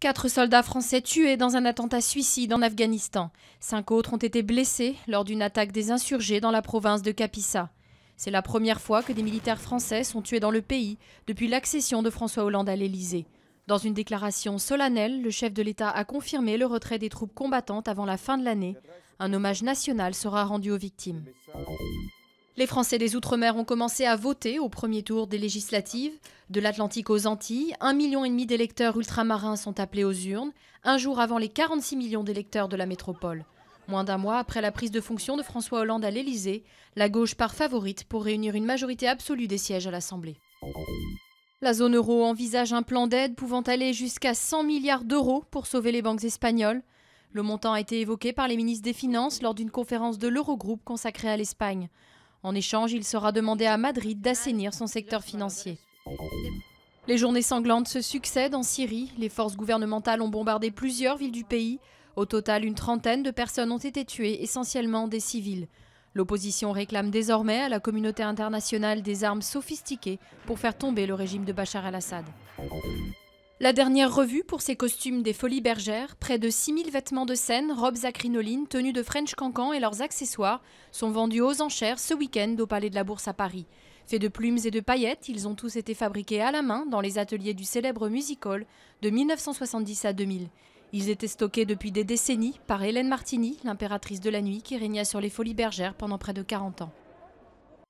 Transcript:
Quatre soldats français tués dans un attentat suicide en Afghanistan. Cinq autres ont été blessés lors d'une attaque des insurgés dans la province de Kapisa. C'est la première fois que des militaires français sont tués dans le pays depuis l'accession de François Hollande à l'Elysée. Dans une déclaration solennelle, le chef de l'État a confirmé le retrait des troupes combattantes avant la fin de l'année. Un hommage national sera rendu aux victimes. Les Français des Outre-mer ont commencé à voter au premier tour des législatives. De l'Atlantique aux Antilles, 1,5 million d'électeurs ultramarins sont appelés aux urnes, un jour avant les 46 millions d'électeurs de la métropole. Moins d'un mois après la prise de fonction de François Hollande à l'Élysée, la gauche part favorite pour réunir une majorité absolue des sièges à l'Assemblée. La zone euro envisage un plan d'aide pouvant aller jusqu'à 100 milliards d'euros pour sauver les banques espagnoles. Le montant a été évoqué par les ministres des Finances lors d'une conférence de l'Eurogroupe consacrée à l'Espagne. En échange, il sera demandé à Madrid d'assainir son secteur financier. Les journées sanglantes se succèdent en Syrie. Les forces gouvernementales ont bombardé plusieurs villes du pays. Au total, une trentaine de personnes ont été tuées, essentiellement des civils. L'opposition réclame désormais à la communauté internationale des armes sophistiquées pour faire tomber le régime de Bachar al assad la dernière revue pour ces costumes des Folies Bergères, près de 6000 vêtements de scène, robes à crinoline, tenues de French Cancan et leurs accessoires sont vendus aux enchères ce week-end au Palais de la Bourse à Paris. Faits de plumes et de paillettes, ils ont tous été fabriqués à la main dans les ateliers du célèbre music hall de 1970 à 2000. Ils étaient stockés depuis des décennies par Hélène Martini, l'impératrice de la nuit qui régna sur les Folies Bergères pendant près de 40 ans.